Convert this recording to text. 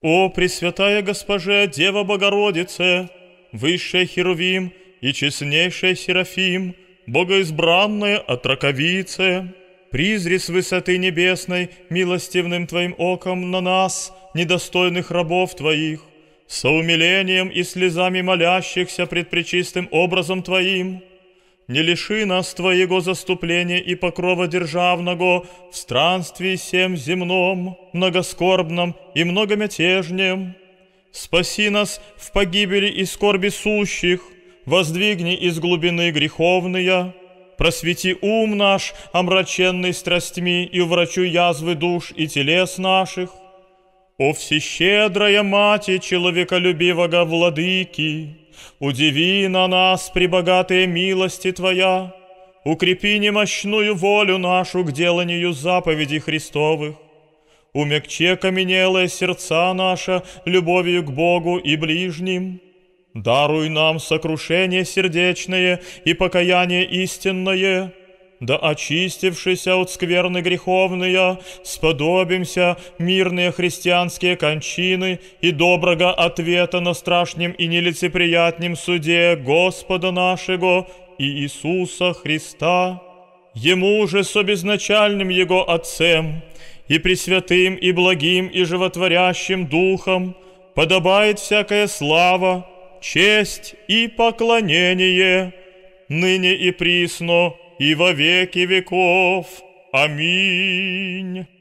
О, Пресвятая Госпоже, Дева Богородице, Высшая Херувим и честнейшая Серафим, Богоизбранная Отраковице, призри с высоты небесной милостивным Твоим оком на нас, недостойных рабов Твоих, со умилением и слезами молящихся пред пречистым образом Твоим, не лиши нас Твоего заступления и покрова державного в странстве всем земном, многоскорбном и многомятежнем. Спаси нас в погибели и скорби сущих, воздвигни из глубины греховные, просвети ум наш, омраченный страстьми, и врачуй язвы душ и телес наших. О всещедрая Мати человеколюбивого владыки! удиви на нас прибогатые милости Твоя, укрепи немощную волю нашу к деланию заповедей Христовых, умягче каменелое сердца наше любовью к Богу и ближним, даруй нам сокрушение сердечное и покаяние истинное, да очистившися от скверны греховные, сподобимся мирные христианские кончины и доброго ответа на страшнем и нелицеприятнем суде Господа нашего и Иисуса Христа. Ему же с обезначальным Его Отцем и пресвятым и благим и животворящим Духом подобает всякая слава, честь и поклонение, ныне и присно, и во веки веков. Аминь.